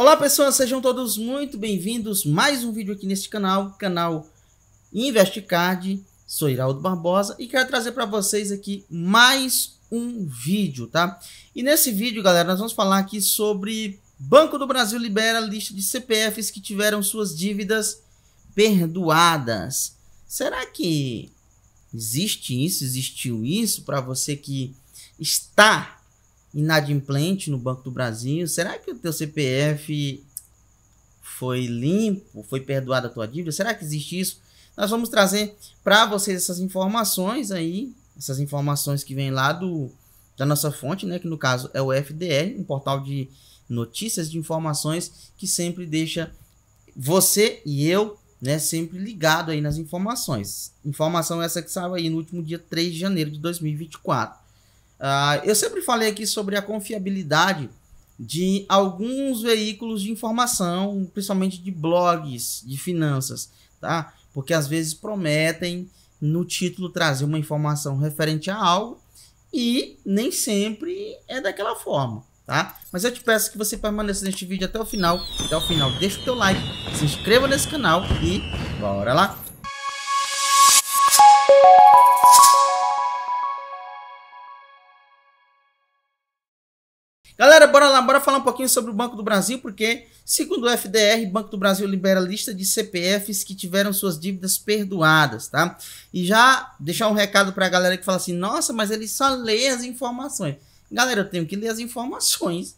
Olá pessoas, sejam todos muito bem-vindos mais um vídeo aqui neste canal, canal Investcard. Sou Iraldo Barbosa e quero trazer para vocês aqui mais um vídeo, tá? E nesse vídeo, galera, nós vamos falar aqui sobre Banco do Brasil libera a lista de CPFs que tiveram suas dívidas perdoadas. Será que existe isso, existiu isso para você que está inadimplente no Banco do Brasil? Será que o teu CPF foi limpo? Foi perdoada a tua dívida? Será que existe isso? Nós vamos trazer para vocês essas informações aí, essas informações que vêm lá do da nossa fonte, né, que no caso é o FDR, um portal de notícias de informações que sempre deixa você e eu, né, sempre ligado aí nas informações. Informação essa que saiu aí no último dia 3 de janeiro de 2024. Uh, eu sempre falei aqui sobre a confiabilidade de alguns veículos de informação, principalmente de blogs de finanças, tá? Porque às vezes prometem no título trazer uma informação referente a algo e nem sempre é daquela forma, tá? Mas eu te peço que você permaneça neste vídeo até o final, até o final, deixa o teu like, se inscreva nesse canal e bora lá! Bora lá, bora falar um pouquinho sobre o Banco do Brasil, porque, segundo o FDR, o Banco do Brasil libera lista de CPFs que tiveram suas dívidas perdoadas, tá? E já deixar um recado para a galera que fala assim: nossa, mas ele só lê as informações. Galera, eu tenho que ler as informações.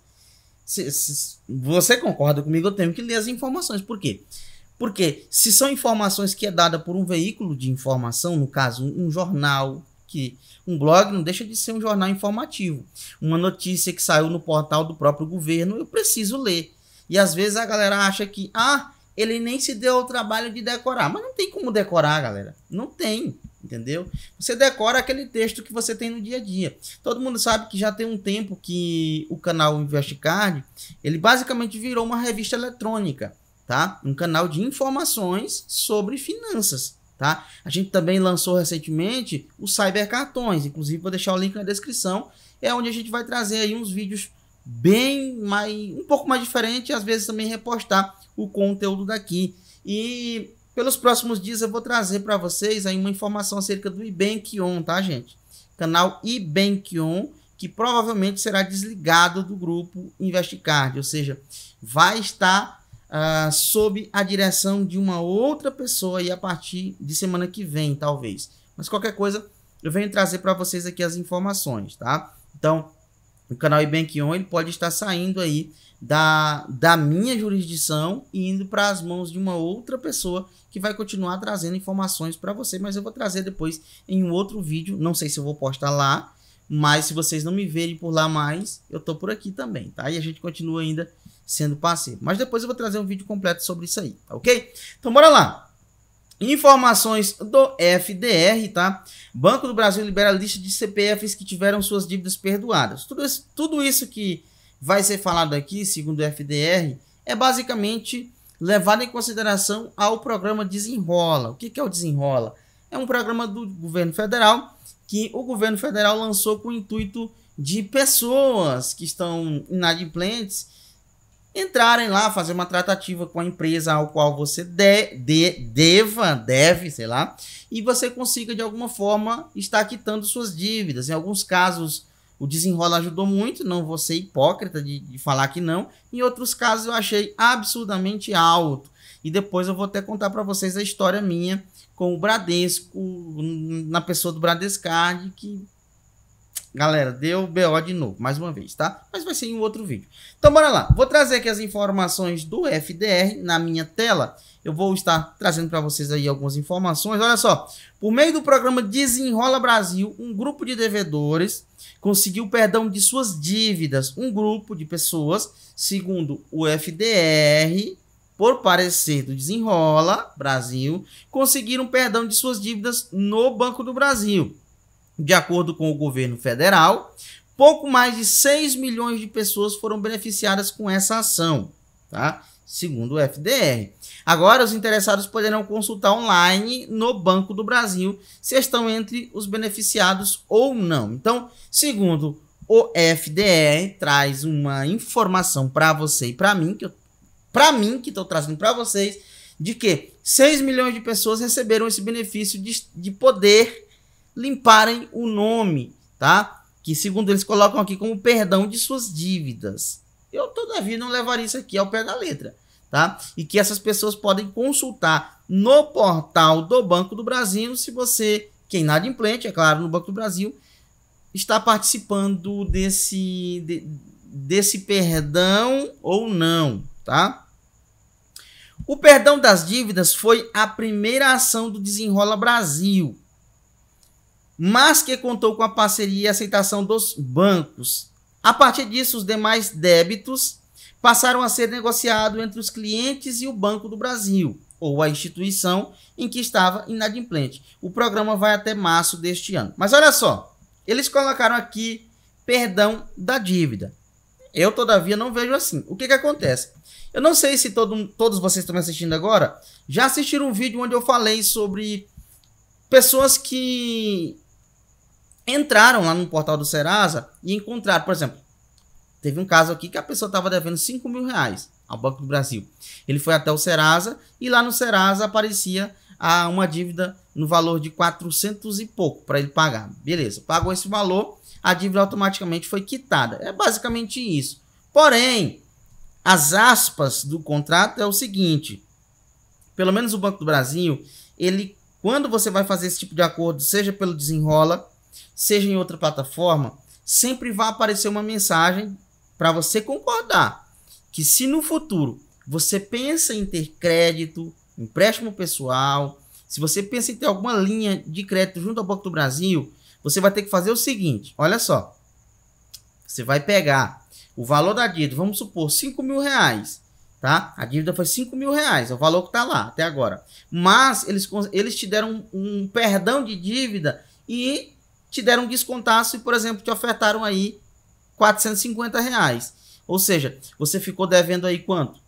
Se, se, você concorda comigo? Eu tenho que ler as informações. Por quê? Porque se são informações que é dada por um veículo de informação, no caso, um jornal, que um blog não deixa de ser um jornal informativo. Uma notícia que saiu no portal do próprio governo, eu preciso ler. E às vezes a galera acha que, ah, ele nem se deu o trabalho de decorar. Mas não tem como decorar, galera. Não tem, entendeu? Você decora aquele texto que você tem no dia a dia. Todo mundo sabe que já tem um tempo que o canal Investcard, ele basicamente virou uma revista eletrônica, tá? Um canal de informações sobre finanças. Tá? A gente também lançou recentemente os cybercartões, inclusive vou deixar o link na descrição, é onde a gente vai trazer aí uns vídeos bem mais um pouco mais diferente, às vezes também repostar o conteúdo daqui. E pelos próximos dias eu vou trazer para vocês aí uma informação acerca do Ibankion, tá, gente? Canal Ibankion, que provavelmente será desligado do grupo Investicard, ou seja, vai estar ah, sob a direção de uma outra pessoa e a partir de semana que vem, talvez. Mas qualquer coisa, eu venho trazer para vocês aqui as informações, tá? Então, o canal Ibank On ele pode estar saindo aí da, da minha jurisdição e indo para as mãos de uma outra pessoa que vai continuar trazendo informações para você, mas eu vou trazer depois em um outro vídeo, não sei se eu vou postar lá, mas se vocês não me verem por lá mais, eu tô por aqui também, tá? E a gente continua ainda sendo parceiro. Mas depois eu vou trazer um vídeo completo sobre isso aí, tá ok? Então bora lá. Informações do FDR, tá? Banco do Brasil libera a lista de CPFs que tiveram suas dívidas perdoadas. Tudo isso, tudo isso que vai ser falado aqui, segundo o FDR, é basicamente levado em consideração ao programa Desenrola. O que é o Desenrola? É um programa do governo federal que o governo federal lançou com o intuito de pessoas que estão inadimplentes entrarem lá, fazer uma tratativa com a empresa ao qual você de, de, deva, deve, sei lá, e você consiga de alguma forma estar quitando suas dívidas. Em alguns casos, o desenrola ajudou muito, não vou ser hipócrita de, de falar que não. Em outros casos, eu achei absurdamente alto. E depois eu vou até contar para vocês a história minha com o Bradesco, na pessoa do Bradescard, que Galera, deu BO de novo, mais uma vez, tá? Mas vai ser em um outro vídeo. Então, bora lá. Vou trazer aqui as informações do FDR na minha tela. Eu vou estar trazendo para vocês aí algumas informações. Olha só, por meio do programa Desenrola Brasil, um grupo de devedores conseguiu perdão de suas dívidas. Um grupo de pessoas, segundo o FDR, por parecer do Desenrola Brasil, conseguiram perdão de suas dívidas no Banco do Brasil. De acordo com o governo federal, pouco mais de 6 milhões de pessoas foram beneficiadas com essa ação, tá? segundo o FDR. Agora, os interessados poderão consultar online no Banco do Brasil se estão entre os beneficiados ou não. Então, segundo o FDR, traz uma informação para você e para mim, que para mim que estou trazendo para vocês, de que 6 milhões de pessoas receberam esse benefício de, de poder limparem o nome, tá? Que segundo eles colocam aqui como perdão de suas dívidas. Eu todavia não levaria isso aqui ao pé da letra, tá? E que essas pessoas podem consultar no portal do Banco do Brasil se você, quem nada implante, é claro, no Banco do Brasil, está participando desse de, desse perdão ou não, tá? O perdão das dívidas foi a primeira ação do Desenrola Brasil, mas que contou com a parceria e aceitação dos bancos. A partir disso, os demais débitos passaram a ser negociados entre os clientes e o Banco do Brasil, ou a instituição em que estava inadimplente. O programa vai até março deste ano. Mas olha só, eles colocaram aqui perdão da dívida. Eu, todavia, não vejo assim. O que, que acontece? Eu não sei se todo, todos vocês estão me assistindo agora já assistiram um vídeo onde eu falei sobre pessoas que entraram lá no portal do Serasa e encontraram, por exemplo, teve um caso aqui que a pessoa estava devendo 5 mil reais ao Banco do Brasil. Ele foi até o Serasa e lá no Serasa aparecia a, ah, uma dívida no valor de 400 e pouco para ele pagar. Beleza, pagou esse valor, a dívida automaticamente foi quitada. É basicamente isso. Porém, as aspas do contrato é o seguinte: pelo menos o Banco do Brasil, ele quando você vai fazer esse tipo de acordo, seja pelo desenrola, seja em outra plataforma, sempre vai aparecer uma mensagem para você concordar que se no futuro você pensa em ter crédito, empréstimo pessoal, se você pensa em ter alguma linha de crédito junto ao Banco do Brasil, você vai ter que fazer o seguinte, olha só, você vai pegar o valor da dívida, vamos supor 5 mil reais, tá? A dívida foi 5 mil reais, é o valor que está lá até agora. Mas eles, eles te deram um, um perdão de dívida e te deram um descontaço e, por exemplo, te ofertaram aí 450 reais. Ou seja, você ficou devendo aí quanto?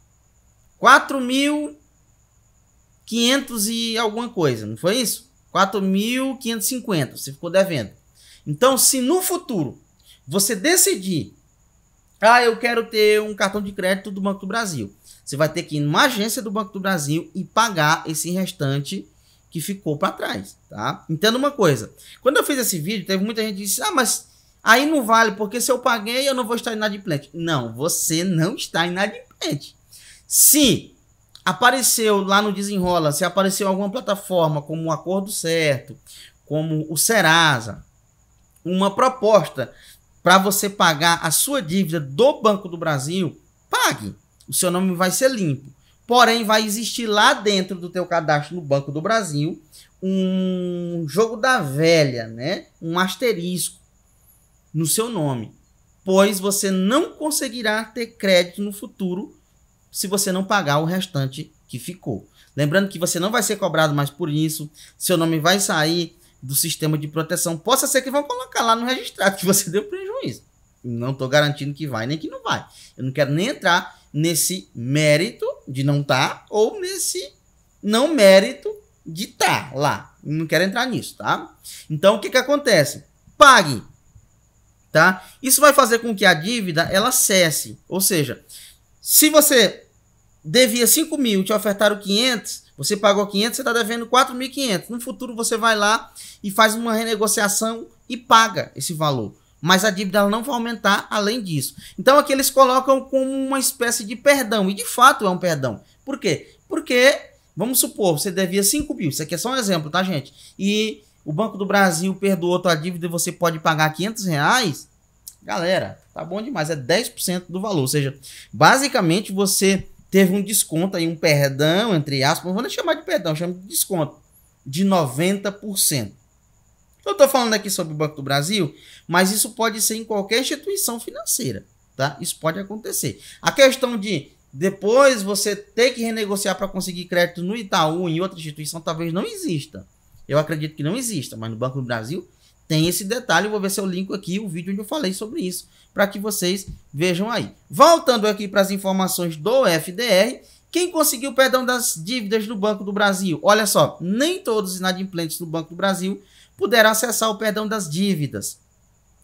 4.500 e alguma coisa, não foi isso? 4.550 você ficou devendo. Então, se no futuro você decidir, ah, eu quero ter um cartão de crédito do Banco do Brasil, você vai ter que ir numa agência do Banco do Brasil e pagar esse restante que ficou para trás, tá? Entenda uma coisa. Quando eu fiz esse vídeo, teve muita gente que disse: "Ah, mas aí não vale, porque se eu paguei, eu não vou estar inadimplente". Não, você não está inadimplente. Se apareceu lá no desenrola, se apareceu alguma plataforma como o acordo certo, como o Serasa, uma proposta para você pagar a sua dívida do Banco do Brasil, pague. O seu nome vai ser limpo. Porém, vai existir lá dentro do teu cadastro no Banco do Brasil um jogo da velha, né? Um asterisco no seu nome, pois você não conseguirá ter crédito no futuro se você não pagar o restante que ficou. Lembrando que você não vai ser cobrado mais por isso, seu nome vai sair do sistema de proteção. Possa ser que vão colocar lá no registrado que você deu prejuízo. Não estou garantindo que vai nem que não vai. Eu não quero nem entrar nesse mérito de não estar, tá, ou nesse não mérito de estar tá lá. Não quero entrar nisso, tá? Então, o que, que acontece? Pague, tá? Isso vai fazer com que a dívida, ela cesse. Ou seja, se você devia 5 mil te ofertaram 500, você pagou 500, você está devendo 4.500. No futuro, você vai lá e faz uma renegociação e paga esse valor mas a dívida não vai aumentar além disso. Então aqui eles colocam como uma espécie de perdão, e de fato é um perdão. Por quê? Porque, vamos supor, você devia 5 mil, isso aqui é só um exemplo, tá, gente? E o Banco do Brasil perdoou tua dívida e você pode pagar 500 reais, galera, tá bom demais, é 10% do valor. Ou seja, basicamente você teve um desconto aí, um perdão, entre aspas, não vou nem chamar de perdão, chama de desconto, de 90%. Eu estou falando aqui sobre o Banco do Brasil, mas isso pode ser em qualquer instituição financeira, tá? Isso pode acontecer. A questão de depois você ter que renegociar para conseguir crédito no Itaú, em outra instituição, talvez não exista. Eu acredito que não exista, mas no Banco do Brasil tem esse detalhe. vou ver se eu linko aqui o vídeo onde eu falei sobre isso, para que vocês vejam aí. Voltando aqui para as informações do FDR, quem conseguiu o perdão das dívidas do Banco do Brasil? Olha só, nem todos os inadimplentes do Banco do Brasil puderam acessar o perdão das dívidas.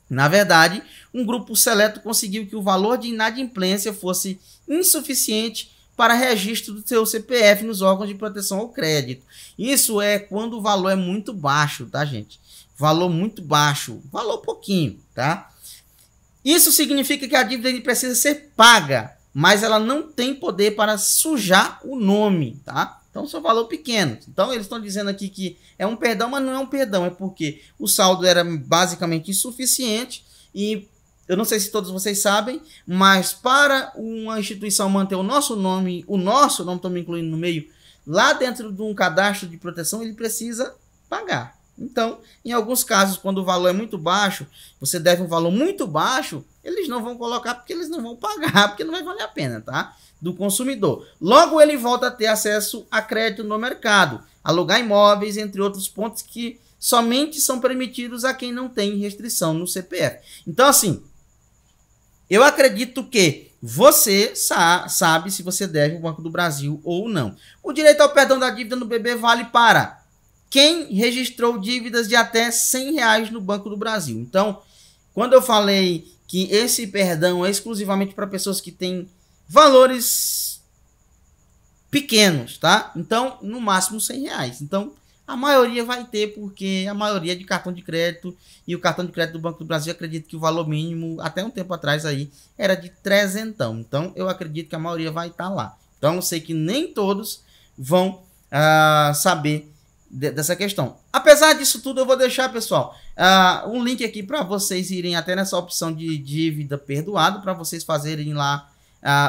Na verdade, um grupo seleto conseguiu que o valor de inadimplência fosse insuficiente para registro do seu CPF nos órgãos de proteção ao crédito. Isso é quando o valor é muito baixo, tá, gente? Valor muito baixo, valor pouquinho, tá? Isso significa que a dívida precisa ser paga, mas ela não tem poder para sujar o nome, tá? Então, seu valor pequeno. Então, eles estão dizendo aqui que é um perdão, mas não é um perdão. É porque o saldo era basicamente insuficiente e eu não sei se todos vocês sabem, mas para uma instituição manter o nosso nome, o nosso nome, me incluindo no meio, lá dentro de um cadastro de proteção, ele precisa pagar. Então, em alguns casos, quando o valor é muito baixo, você deve um valor muito baixo, eles não vão colocar porque eles não vão pagar, porque não vai valer a pena, tá? Do consumidor. Logo, ele volta a ter acesso a crédito no mercado, alugar imóveis, entre outros pontos que somente são permitidos a quem não tem restrição no CPF. Então, assim, eu acredito que você sa sabe se você deve o Banco do Brasil ou não. O direito ao perdão da dívida no BB vale para quem registrou dívidas de até 100 reais no Banco do Brasil. Então, quando eu falei que esse perdão é exclusivamente para pessoas que têm valores pequenos, tá? Então, no máximo 100 reais. Então, a maioria vai ter, porque a maioria é de cartão de crédito e o cartão de crédito do Banco do Brasil, acredito que o valor mínimo, até um tempo atrás aí, era de trezentão. Então, eu acredito que a maioria vai estar tá lá. Então, eu sei que nem todos vão uh, saber dessa questão. Apesar disso tudo, eu vou deixar, pessoal, uh, um link aqui para vocês irem até nessa opção de dívida perdoado, para vocês fazerem lá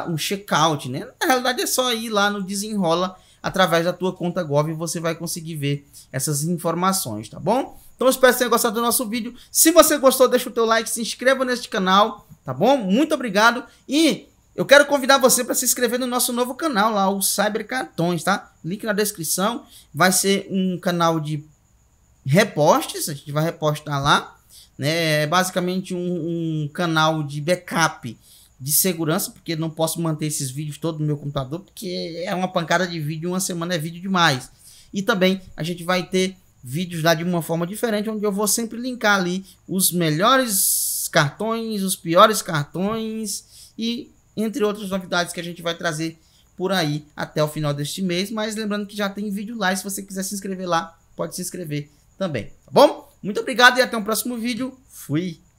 uh, um check-out, né? Na realidade, é só ir lá no Desenrola através da tua conta Gov e você vai conseguir ver essas informações, tá bom? Então, espero que tenha gostado do nosso vídeo. Se você gostou, deixa o teu like, se inscreva neste canal, tá bom? Muito obrigado e eu quero convidar você para se inscrever no nosso novo canal lá, o Cyber Cartões, tá? Link na descrição. Vai ser um canal de repostes, a gente vai repostar lá. Né? É basicamente um, um canal de backup de segurança, porque não posso manter esses vídeos todos no meu computador, porque é uma pancada de vídeo, uma semana é vídeo demais. E também a gente vai ter vídeos lá de uma forma diferente, onde eu vou sempre linkar ali os melhores cartões, os piores cartões e entre outras novidades que a gente vai trazer por aí até o final deste mês. Mas lembrando que já tem vídeo lá, e se você quiser se inscrever lá, pode se inscrever também, tá bom? Muito obrigado e até o um próximo vídeo. Fui!